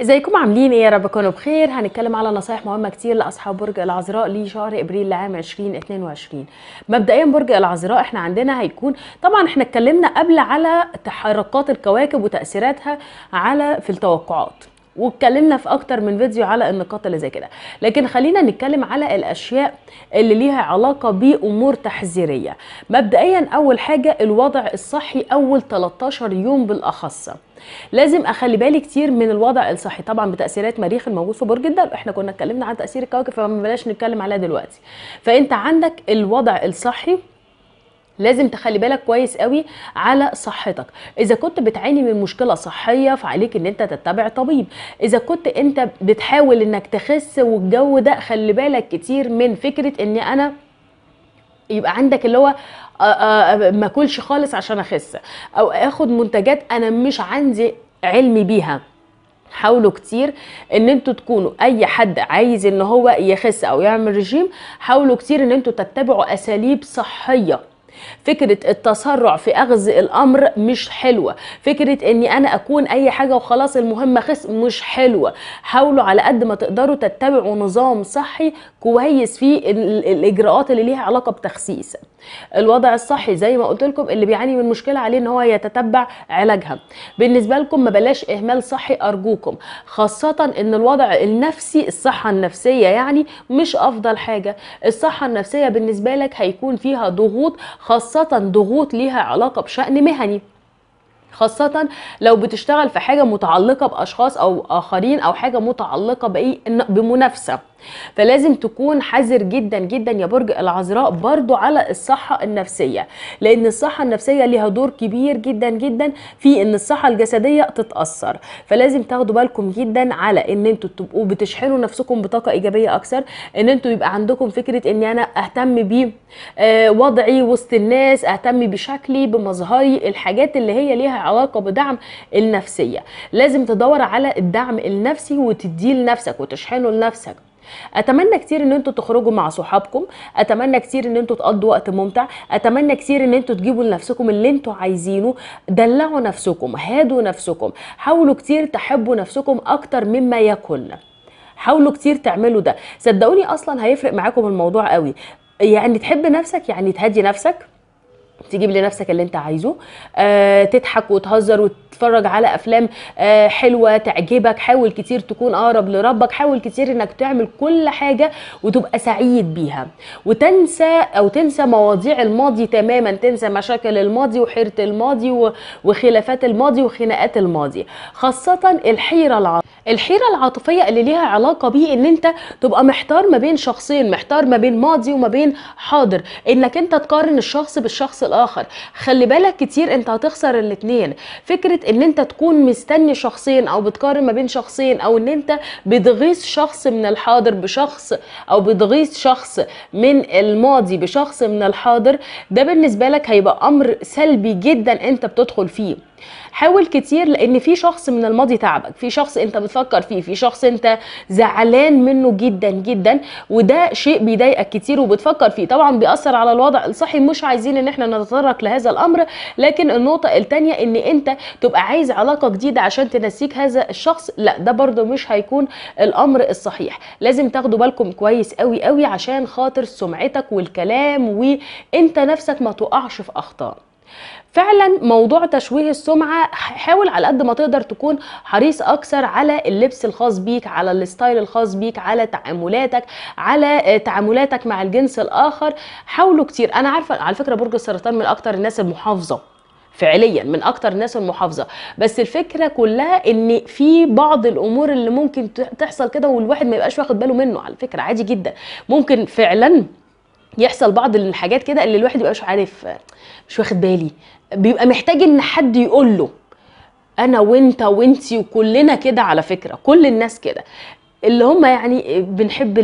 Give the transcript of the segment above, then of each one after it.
ازيكم عاملين ايه يا رب تكونوا بخير هنتكلم على نصايح مهمه كتير لاصحاب برج العذراء لشهر ابريل لعام 2022 مبدئيا برج العذراء احنا عندنا هيكون طبعا احنا اتكلمنا قبل على تحركات الكواكب وتاثيراتها على في التوقعات واتكلمنا في اكتر من فيديو على النقاط اللي زي كده لكن خلينا نتكلم على الاشياء اللي ليها علاقه بامور تحذيريه مبدئيا اول حاجه الوضع الصحي اول 13 يوم بالاخص لازم اخلي بالي كتير من الوضع الصحي طبعا بتاثيرات مريخ الموجود في برج الدلو احنا كنا اتكلمنا عن تاثير الكواكب فما بلاش نتكلم عليها دلوقتي فانت عندك الوضع الصحي لازم تخلي بالك كويس قوي على صحتك اذا كنت بتعاني من مشكله صحيه فعليك ان انت تتبع طبيب اذا كنت انت بتحاول انك تخس والجو ده خلي بالك كتير من فكره ان انا يبقى عندك اللي هو آه، آه، ما اكلش خالص عشان اخس او اخد منتجات انا مش عندي علم بيها حاولوا كتير ان انتوا تكونوا اي حد عايز ان هو يخس او يعمل رجيم حاولوا كتير ان انتوا تتبعوا اساليب صحيه فكره التسرع في اخذ الامر مش حلوه فكره اني انا اكون اي حاجه وخلاص المهمه خس مش حلوه حاولوا على قد ما تقدروا تتبعوا نظام صحي كويس في الاجراءات اللي ليها علاقه بتخسيس الوضع الصحي زي ما قلت لكم اللي بيعاني من مشكله عليه ان هو يتتبع علاجها بالنسبه لكم ما بلاش اهمال صحي ارجوكم خاصه ان الوضع النفسي الصحه النفسيه يعني مش افضل حاجه الصحه النفسيه بالنسبه لك هيكون فيها ضغوط خاصة ضغوط ليها علاقة بشأن مهني خاصة لو بتشتغل في حاجة متعلقة بأشخاص أو آخرين أو حاجة متعلقة بإيه بمنافسة فلازم تكون حذر جدا جدا يا برج العذراء برضو على الصحة النفسية لأن الصحة النفسية ليها دور كبير جدا جدا في إن الصحة الجسدية تتأثر فلازم تاخدوا بالكم جدا على إن أنتوا تبقوا بتشحنوا نفسكم بطاقة إيجابية أكثر إن أنتوا يبقى عندكم فكرة إن أنا أهتم بوضعي آه، وضعي وسط الناس أهتم بشكلي بمظهري الحاجات اللي هي ليها علاقة بدعم النفسيه لازم تدور على الدعم النفسي وتديه لنفسك وتشحنه لنفسك اتمنى كتير ان انتوا تخرجوا مع صحابكم اتمنى كتير ان انتوا تقضوا وقت ممتع اتمنى كتير ان انتوا تجيبوا لنفسكم اللي انتوا عايزينه دلعوا نفسكم هادوا نفسكم حاولوا كتير تحبوا نفسكم اكتر مما يكن حاولوا كتير تعملوا ده صدقوني اصلا هيفرق معاكم الموضوع قوي يعني تحب نفسك يعني تهدي نفسك تجيب لنفسك اللي انت عايزه آه، تضحك وتهزر وتتفرج على افلام آه، حلوه تعجبك حاول كتير تكون اقرب لربك حاول كتير انك تعمل كل حاجه وتبقى سعيد بيها وتنسى او تنسى مواضيع الماضي تماما تنسى مشاكل الماضي وحيره الماضي وخلافات الماضي وخناقات الماضي خاصه الحيره العاطفيه الحيره العاطفيه اللي ليها علاقه بيه ان انت تبقى محتار ما بين شخصين محتار ما بين ماضي وما بين حاضر انك انت تقارن الشخص بالشخص الاخر خلي بالك كتير انت هتخسر الاثنين فكره ان انت تكون مستني شخصين او بتقارن ما بين شخصين او ان انت بتغيظ شخص من الحاضر بشخص او بتغيظ شخص من الماضي بشخص من الحاضر ده بالنسبه لك هيبقى امر سلبي جدا انت بتدخل فيه حاول كتير لان في شخص من الماضي تعبك في شخص انت بتفكر فيه في شخص انت زعلان منه جدا جدا وده شيء بيضايقك كتير وبتفكر فيه طبعا بيأثر على الوضع الصحي مش عايزين ان احنا نتطرق لهذا الامر لكن النقطه الثانيه ان انت تبقى عايز علاقه جديده عشان تنسيك هذا الشخص لا ده برده مش هيكون الامر الصحيح لازم تاخدوا بالكم كويس قوي قوي عشان خاطر سمعتك والكلام وانت نفسك ما تقعش في اخطاء فعلا موضوع تشويه السمعه حاول على قد ما تقدر تكون حريص اكثر على اللبس الخاص بيك على الستايل الخاص بيك على تعاملاتك على آه، تعاملاتك مع الجنس الاخر حاولوا كتير انا عارفه على فكره برج السرطان من اكتر الناس المحافظه فعليا من اكتر الناس المحافظه بس الفكره كلها ان في بعض الامور اللي ممكن تحصل كده والواحد ما يبقاش واخد باله منه على فكره عادي جدا ممكن فعلا يحصل بعض الحاجات كده اللي الواحد يبقى مش عارف مش واخد بالي بيبقى محتاج ان حد يقول له انا وانت وانتي وكلنا كده على فكره كل الناس كده اللي هم يعني بنحب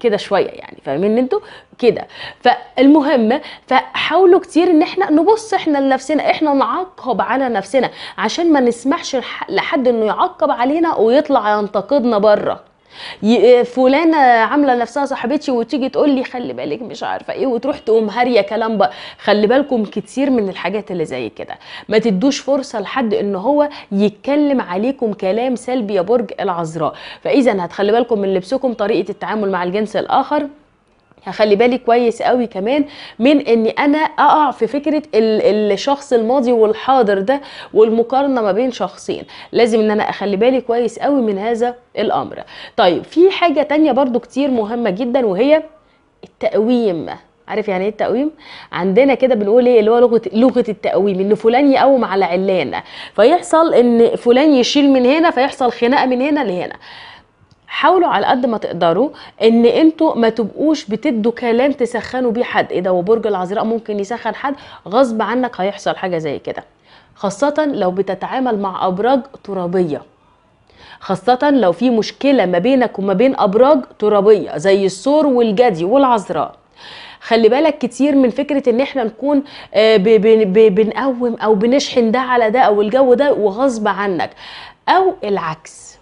كده شويه يعني فاهمين انتوا كده فالمهم فحاولوا كتير ان احنا نبص احنا لنفسنا احنا نعقب على نفسنا عشان ما نسمحش لحد انه يعقب علينا ويطلع ينتقدنا بره آه، فلانه عامله نفسها صاحبتي وتيجي تقول لي خلي بالك مش عارفه ايه وتروح تقوم هاريه كلام بقى خلي بالكم كتير من الحاجات اللي زي كده ما تدوش فرصه لحد ان هو يتكلم عليكم كلام سلبي يا برج العذراء فاذا هتخلي بالكم من لبسكم طريقه التعامل مع الجنس الاخر هخلي بالي كويس قوي كمان من اني انا اقع في فكره الشخص الماضي والحاضر ده والمقارنه ما بين شخصين لازم ان انا اخلي بالي كويس قوي من هذا الامر طيب في حاجه تانية برضو كتير مهمه جدا وهي التقويم عارف يعني ايه التقويم عندنا كده بنقول ايه اللي هو لغه لغه التقويم ان فلان يقوم على علان فيحصل ان فلان يشيل من هنا فيحصل خناقه من هنا لهنا حاولوا على قد ما تقدروا ان انتوا ما تبقوش بتدوا كلام تسخنوا بيه حد ايه ده وبرج العذراء ممكن يسخن حد غصب عنك هيحصل حاجه زي كده خاصه لو بتتعامل مع ابراج ترابيه خاصة لو في مشكلة ما بينك وما بين أبراج ترابية زي الثور والجدي والعذراء خلي بالك كتير من فكره ان احنا نكون آه، بنقوم او بنشحن ده على ده او الجو ده وغصب عنك او العكس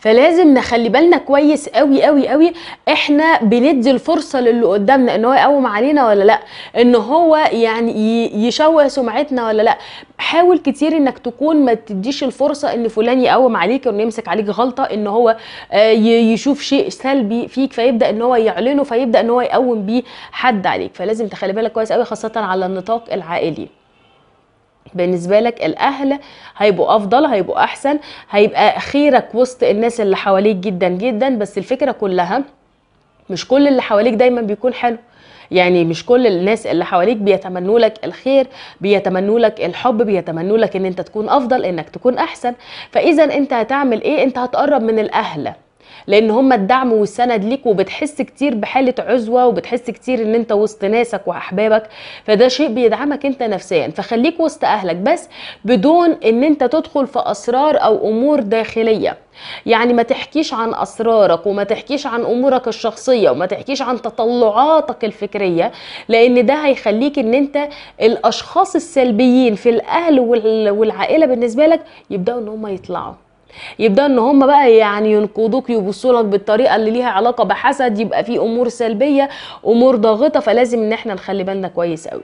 فلازم نخلي بالنا كويس قوي قوي قوي احنا بندي الفرصه للي قدامنا ان هو يقوم علينا ولا لا ان هو يعني يشوه سمعتنا ولا لا حاول كتير انك تكون ما تديش الفرصه ان فلان يقوم عليك انه يمسك عليك غلطه ان هو آه، يشوف شيء سلبي فيك فيبدا ان هو يعلنه فيبدا ان هو يقوم بيه حد عليك فلازم تخلي بالك كويس قوي خاصه على النطاق العائلي بالنسبه لك الاهل هيبقوا افضل هيبقوا احسن هيبقى خيرك وسط الناس اللي حواليك جدا جدا بس الفكره كلها مش كل اللي حواليك دايما بيكون حلو يعني مش كل الناس اللي حواليك بيتمنوا لك الخير بيتمنوا لك الحب بيتمنوا لك ان انت تكون افضل انك تكون احسن فاذا انت هتعمل ايه انت هتقرب من الاهل لان هم الدعم والسند ليك وبتحس كتير بحاله عزوه وبتحس كتير ان انت وسط ناسك واحبابك فده شيء بيدعمك انت نفسيا فخليك وسط اهلك بس بدون ان انت تدخل في اسرار او امور داخليه يعني ما تحكيش عن اسرارك وما تحكيش عن امورك الشخصيه وما تحكيش عن تطلعاتك الفكريه لان ده هيخليك ان انت الاشخاص السلبيين في الاهل والعائله بالنسبه لك يبداوا ان هم يطلعوا يبدأ ان هم بقى يعني ينقضوك يبصوا لك بالطريقه اللي ليها علاقه بحسد يبقى في امور سلبيه امور ضاغطه فلازم ان احنا نخلي بالنا كويس قوي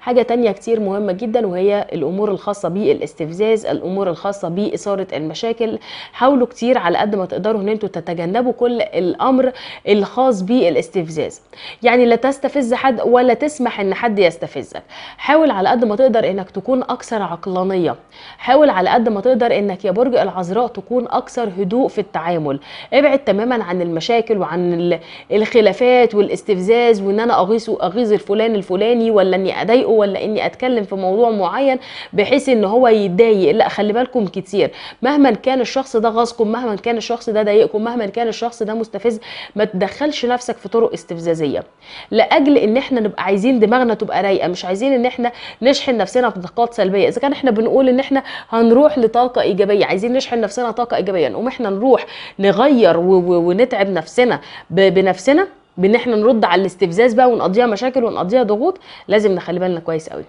حاجة تانية كتير مهمة جدا وهي الأمور الخاصة بالاستفزاز الأمور الخاصة بإثارة المشاكل حاولوا كتير على قد ما تقدروا ان انتوا تتجنبوا كل الأمر الخاص بالاستفزاز يعني لا تستفز حد ولا تسمح ان حد يستفزك حاول على قد ما تقدر انك تكون أكثر عقلانية حاول على قد ما تقدر انك يا برج العذراء تكون أكثر هدوء في التعامل ابعد تماما عن المشاكل وعن الخلافات والاستفزاز وان انا اغيظ اغيظ الفلان الفلاني ولا اني اضايقه ولا اني اتكلم في موضوع معين بحيث ان هو يتضايق لا خلي بالكم كتير مهما كان الشخص ده غاظكم مهما كان الشخص ده ضايقكم مهما كان الشخص ده مستفز ما تدخلش نفسك في طرق استفزازيه لاجل ان احنا نبقى عايزين دماغنا تبقى رايقه مش عايزين ان احنا نشحن نفسنا في طاقات سلبيه اذا كان احنا بنقول ان احنا هنروح لطاقه ايجابيه عايزين نشحن نفسنا طاقه ايجابيه نقوم احنا نروح نغير ونتعب نفسنا بنفسنا بان احنا نرد على الاستفزاز بقى ونقضيها مشاكل ونقضيها ضغوط لازم نخلي بالنا كويس قوي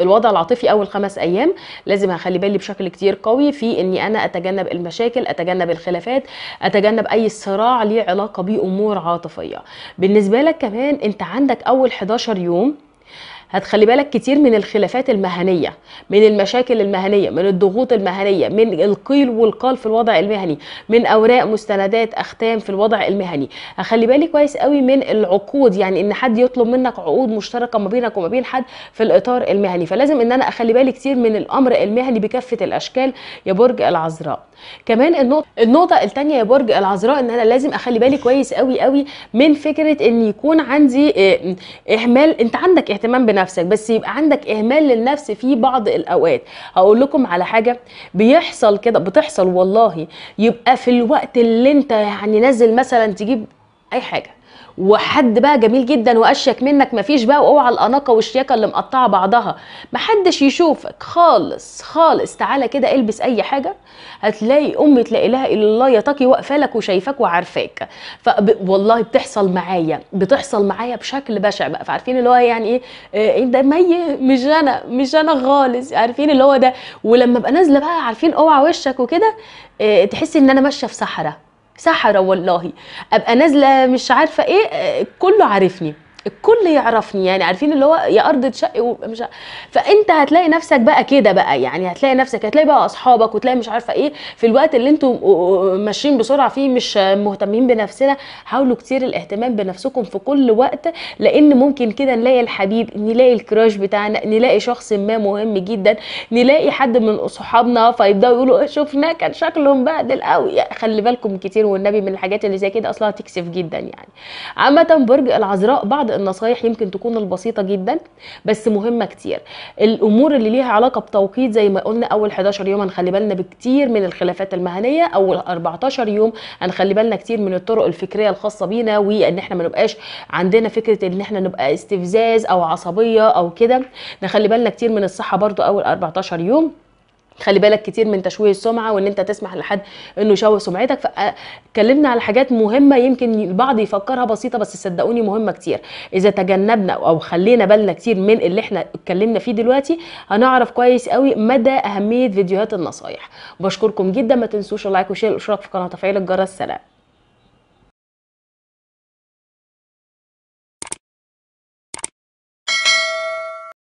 الوضع العاطفي اول خمس ايام لازم هخلي بالي بشكل كتير قوي في اني انا اتجنب المشاكل اتجنب الخلافات اتجنب اي صراع ليه علاقه بامور عاطفيه بالنسبه لك كمان انت عندك اول 11 يوم هتخلي بالك كتير من الخلافات المهنيه من المشاكل المهنيه من الضغوط المهنيه من القيل والقال في الوضع المهني من اوراق مستندات اختام في الوضع المهني هخلي بالي كويس قوي من العقود يعني ان حد يطلب منك عقود مشتركه ما بينك وما بين حد في الاطار المهني فلازم ان انا اخلي بالي كتير من الامر المهني بكافه الاشكال يا برج العذراء كمان النقطه النقطه الثانيه يا برج العذراء ان انا لازم اخلي بالي كويس قوي قوي من فكره ان يكون عندي آه، اهمال انت عندك اهتمام بنفسك بس يبقى عندك اهمال للنفس في بعض الاوقات هقول لكم على حاجه بيحصل كده بتحصل والله يبقى في الوقت اللي انت يعني نازل مثلا تجيب اي حاجه وحد بقى جميل جدا واشيك منك مفيش بقى واوعى الاناقه والشياكه اللي مقطعه بعضها محدش يشوفك خالص خالص تعالى كده البس اي حاجه هتلاقي امي لا اله الا الله يا تقي واقفه لك وشايفاك وعارفاك والله بتحصل معايا بتحصل معايا بشكل بشع بقى فعارفين اللي هو يعني ايه, آه، إيه ده مي مش انا مش انا خالص عارفين اللي هو ده ولما ابقى نازله بقى عارفين اوعى وشك وكده إيه تحس ان انا ماشيه في صحراء سحره والله ابقى نازله مش عارفه ايه آه، كله عارفني الكل يعرفني يعني عارفين اللي هو يا ارض شق ومش فانت هتلاقي نفسك بقى كده بقى يعني هتلاقي نفسك هتلاقي بقى اصحابك وتلاقي مش عارفه ايه في الوقت اللي انتم ماشيين بسرعه فيه مش مهتمين بنفسنا حاولوا كتير الاهتمام بنفسكم في كل وقت لان ممكن كده نلاقي الحبيب نلاقي الكراش بتاعنا نلاقي شخص ما مهم جدا نلاقي حد من صحابنا فيبداوا يقولوا إيه، شفناه كان شكله مبهدل قوي خلي بالكم كتير والنبي من الحاجات اللي زي كده اصلا هتكسف جدا يعني عامه برج العذراء بعض النصايح يمكن تكون البسيطه جدا بس مهمه كتير الامور اللي ليها علاقه بتوقيت زي ما قلنا اول 11 يوم هنخلي بالنا بكتير من الخلافات المهنيه اول 14 يوم هنخلي بالنا كتير من الطرق الفكريه الخاصه بينا وان احنا ما نبقاش عندنا فكره ان احنا نبقى استفزاز او عصبيه او كده نخلي بالنا كتير من الصحه برضو اول 14 يوم خلي بالك كتير من تشويه السمعه وان انت تسمح لحد انه يشوه سمعتك فكلمنا آه، على حاجات مهمه يمكن البعض يفكرها بسيطه بس صدقوني مهمه كتير اذا تجنبنا او خلينا بالنا كتير من اللي احنا اتكلمنا فيه دلوقتي هنعرف كويس قوي مدى اهميه فيديوهات النصايح بشكركم جدا ما تنسوش اللايك وشير الاشتراك في القناه وتفعيل الجرس سلام